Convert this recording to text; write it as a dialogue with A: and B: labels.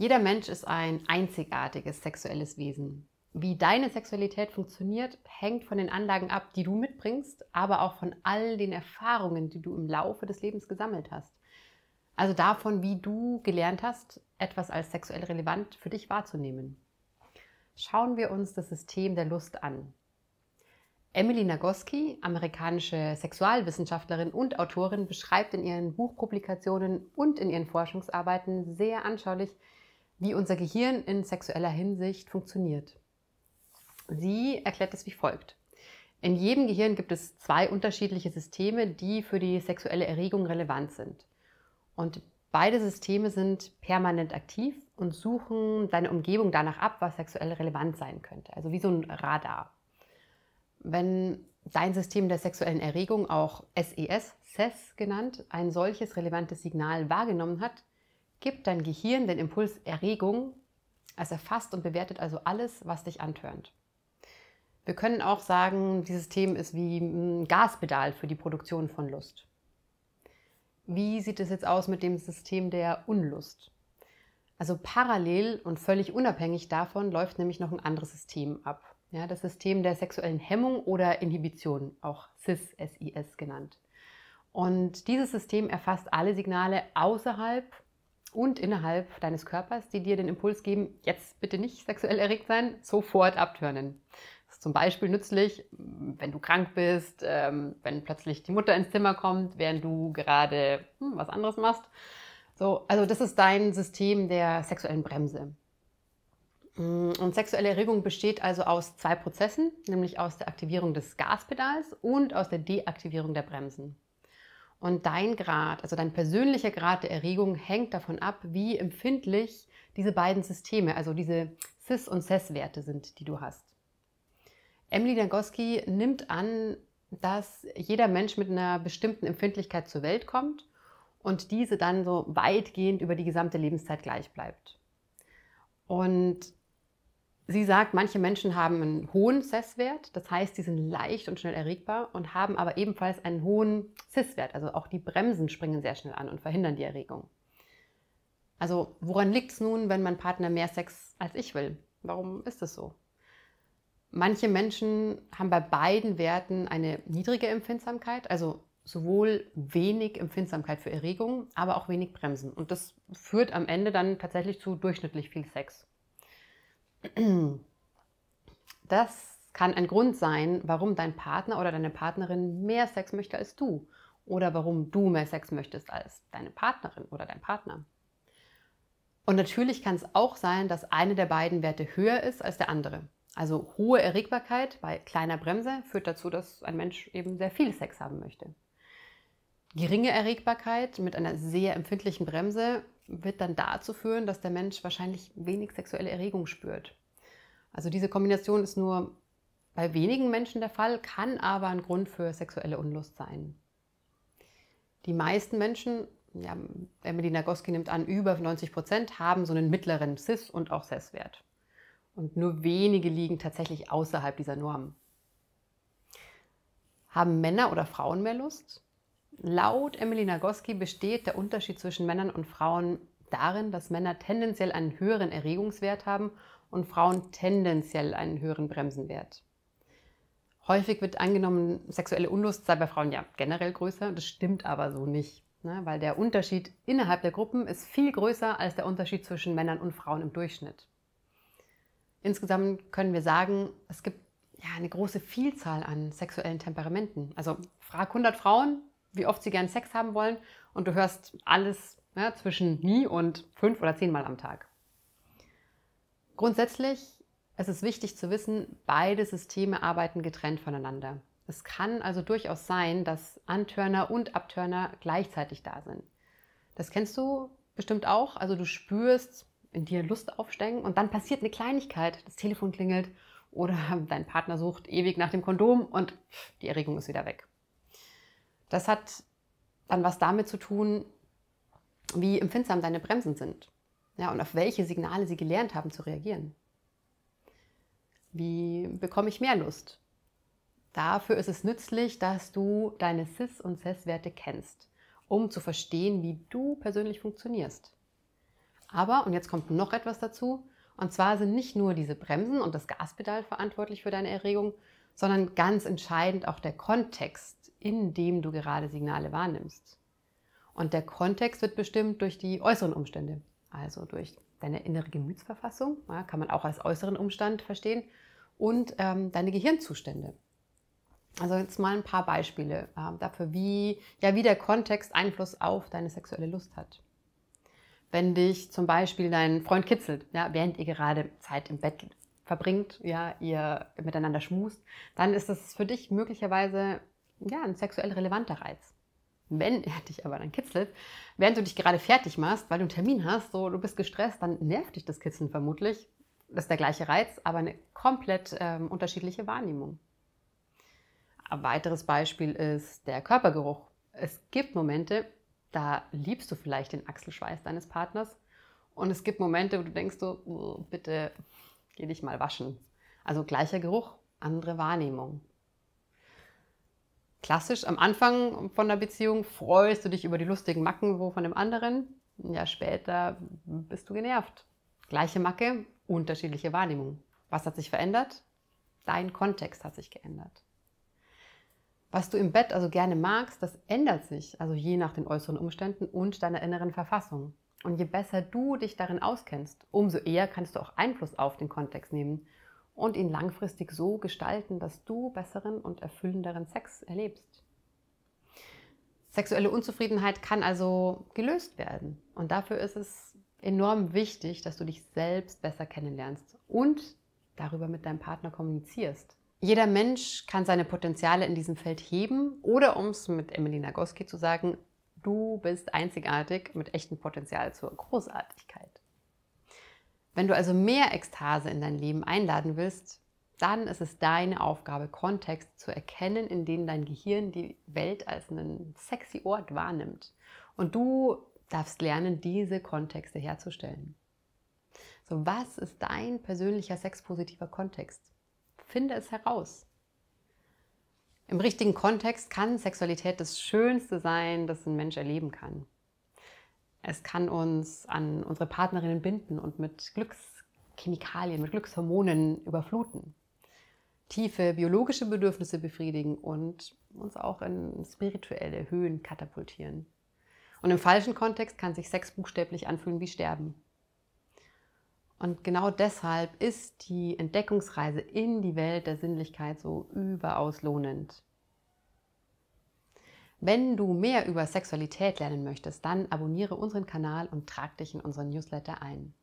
A: Jeder Mensch ist ein einzigartiges sexuelles Wesen. Wie deine Sexualität funktioniert, hängt von den Anlagen ab, die du mitbringst, aber auch von all den Erfahrungen, die du im Laufe des Lebens gesammelt hast. Also davon, wie du gelernt hast, etwas als sexuell relevant für dich wahrzunehmen. Schauen wir uns das System der Lust an. Emily Nagoski, amerikanische Sexualwissenschaftlerin und Autorin, beschreibt in ihren Buchpublikationen und in ihren Forschungsarbeiten sehr anschaulich, wie unser Gehirn in sexueller Hinsicht funktioniert. Sie erklärt es wie folgt. In jedem Gehirn gibt es zwei unterschiedliche Systeme, die für die sexuelle Erregung relevant sind. Und beide Systeme sind permanent aktiv und suchen deine Umgebung danach ab, was sexuell relevant sein könnte. Also wie so ein Radar. Wenn dein System der sexuellen Erregung, auch SES, SES genannt, ein solches relevantes Signal wahrgenommen hat, gibt dein Gehirn den Impuls Erregung. Es also erfasst und bewertet also alles, was dich antörnt. Wir können auch sagen, dieses Thema ist wie ein Gaspedal für die Produktion von Lust. Wie sieht es jetzt aus mit dem System der Unlust? Also parallel und völlig unabhängig davon läuft nämlich noch ein anderes System ab. Ja, das System der sexuellen Hemmung oder Inhibition, auch CIS, SIS genannt. Und dieses System erfasst alle Signale außerhalb und innerhalb deines Körpers, die dir den Impuls geben, jetzt bitte nicht sexuell erregt sein, sofort abtönen. Das ist zum Beispiel nützlich, wenn du krank bist, ähm, wenn plötzlich die Mutter ins Zimmer kommt, während du gerade hm, was anderes machst. So, also das ist dein System der sexuellen Bremse. Mm, und sexuelle Erregung besteht also aus zwei Prozessen, nämlich aus der Aktivierung des Gaspedals und aus der Deaktivierung der Bremsen. Und dein Grad, also dein persönlicher Grad der Erregung, hängt davon ab, wie empfindlich diese beiden Systeme, also diese CIS- und CES-Werte sind, die du hast. Emily Dangoski nimmt an, dass jeder Mensch mit einer bestimmten Empfindlichkeit zur Welt kommt und diese dann so weitgehend über die gesamte Lebenszeit gleich bleibt. Und Sie sagt, manche Menschen haben einen hohen CES-Wert, das heißt, sie sind leicht und schnell erregbar und haben aber ebenfalls einen hohen CIS-Wert, also auch die Bremsen springen sehr schnell an und verhindern die Erregung. Also woran liegt es nun, wenn mein Partner mehr Sex als ich will? Warum ist das so? Manche Menschen haben bei beiden Werten eine niedrige Empfindsamkeit, also sowohl wenig Empfindsamkeit für Erregung, aber auch wenig Bremsen. Und das führt am Ende dann tatsächlich zu durchschnittlich viel Sex. Das kann ein Grund sein, warum dein Partner oder deine Partnerin mehr Sex möchte als du oder warum du mehr Sex möchtest als deine Partnerin oder dein Partner. Und natürlich kann es auch sein, dass eine der beiden Werte höher ist als der andere. Also hohe Erregbarkeit bei kleiner Bremse führt dazu, dass ein Mensch eben sehr viel Sex haben möchte. Geringe Erregbarkeit mit einer sehr empfindlichen Bremse wird dann dazu führen, dass der Mensch wahrscheinlich wenig sexuelle Erregung spürt. Also diese Kombination ist nur bei wenigen Menschen der Fall, kann aber ein Grund für sexuelle Unlust sein. Die meisten Menschen, ja, Emily Nagoski nimmt an, über 90 Prozent haben so einen mittleren CIS- und auch SES-Wert. Und nur wenige liegen tatsächlich außerhalb dieser Norm. Haben Männer oder Frauen mehr Lust? Laut Emily Nagoski besteht der Unterschied zwischen Männern und Frauen darin, dass Männer tendenziell einen höheren Erregungswert haben und Frauen tendenziell einen höheren Bremsenwert. Häufig wird angenommen, sexuelle Unlust sei bei Frauen ja generell größer. Das stimmt aber so nicht, ne? weil der Unterschied innerhalb der Gruppen ist viel größer als der Unterschied zwischen Männern und Frauen im Durchschnitt. Insgesamt können wir sagen, es gibt ja eine große Vielzahl an sexuellen Temperamenten. Also frag 100 Frauen, wie oft sie gern Sex haben wollen und du hörst alles ja, ne, zwischen nie und fünf oder zehnmal am Tag. Grundsätzlich es ist es wichtig zu wissen, beide Systeme arbeiten getrennt voneinander. Es kann also durchaus sein, dass Antörner und Abtörner gleichzeitig da sind. Das kennst du bestimmt auch. Also du spürst in dir Lust aufsteigen und dann passiert eine Kleinigkeit. Das Telefon klingelt oder dein Partner sucht ewig nach dem Kondom und die Erregung ist wieder weg. Das hat dann was damit zu tun, wie empfindsam deine Bremsen sind ja, und auf welche Signale sie gelernt haben zu reagieren. Wie bekomme ich mehr Lust? Dafür ist es nützlich, dass du deine CIS- und CES-Werte kennst, um zu verstehen, wie du persönlich funktionierst. Aber, und jetzt kommt noch etwas dazu, und zwar sind nicht nur diese Bremsen und das Gaspedal verantwortlich für deine Erregung, sondern ganz entscheidend auch der Kontext, in dem du gerade Signale wahrnimmst. Und der Kontext wird bestimmt durch die äußeren Umstände, also durch deine innere Gemütsverfassung, ja, kann man auch als äußeren Umstand verstehen, und ähm, deine Gehirnzustände. Also jetzt mal ein paar Beispiele äh, dafür, wie, ja, wie der Kontext Einfluss auf deine sexuelle Lust hat. Wenn dich zum Beispiel dein Freund kitzelt, ja, während ihr gerade Zeit im Bett verbringt, ja, ihr miteinander schmust, dann ist das für dich möglicherweise ja, ein sexuell relevanter Reiz. Wenn er dich aber dann kitzelt, während du dich gerade fertig machst, weil du einen Termin hast, so du bist gestresst, dann nervt dich das Kitzeln vermutlich. Das ist der gleiche Reiz, aber eine komplett ähm, unterschiedliche Wahrnehmung. Ein weiteres Beispiel ist der Körpergeruch. Es gibt Momente, da liebst du vielleicht den Achselschweiß deines Partners und es gibt Momente, wo du denkst so, oh, bitte Geh dich mal waschen. Also gleicher Geruch, andere Wahrnehmung. Klassisch am Anfang von der Beziehung freust du dich über die lustigen Macken wo von dem anderen. Ja, später bist du genervt. Gleiche Macke, unterschiedliche Wahrnehmung. Was hat sich verändert? Dein Kontext hat sich geändert. Was du im Bett also gerne magst, das ändert sich, also je nach den äußeren Umständen und deiner inneren Verfassung. Und je besser du dich darin auskennst, umso eher kannst du auch Einfluss auf den Kontext nehmen und ihn langfristig so gestalten, dass du besseren und erfüllenderen Sex erlebst. Sexuelle Unzufriedenheit kann also gelöst werden. Und dafür ist es enorm wichtig, dass du dich selbst besser kennenlernst und darüber mit deinem Partner kommunizierst. Jeder Mensch kann seine Potenziale in diesem Feld heben oder, um es mit Emily Nagoski zu sagen, Du bist einzigartig mit echtem Potenzial zur Großartigkeit. Wenn du also mehr Ekstase in dein Leben einladen willst, dann ist es deine Aufgabe, Kontext zu erkennen, in dem dein Gehirn die Welt als einen sexy Ort wahrnimmt. Und du darfst lernen, diese Kontexte herzustellen. So, was ist dein persönlicher sexpositiver Kontext? Finde es heraus. Im richtigen Kontext kann Sexualität das Schönste sein, das ein Mensch erleben kann. Es kann uns an unsere Partnerinnen binden und mit Glückschemikalien, mit Glückshormonen überfluten, tiefe biologische Bedürfnisse befriedigen und uns auch in spirituelle Höhen katapultieren. Und im falschen Kontext kann sich Sex buchstäblich anfühlen wie Sterben. Und genau deshalb ist die Entdeckungsreise in die Welt der Sinnlichkeit so überaus lohnend. Wenn du mehr über Sexualität lernen möchtest, dann abonniere unseren Kanal und trag dich in unseren Newsletter ein.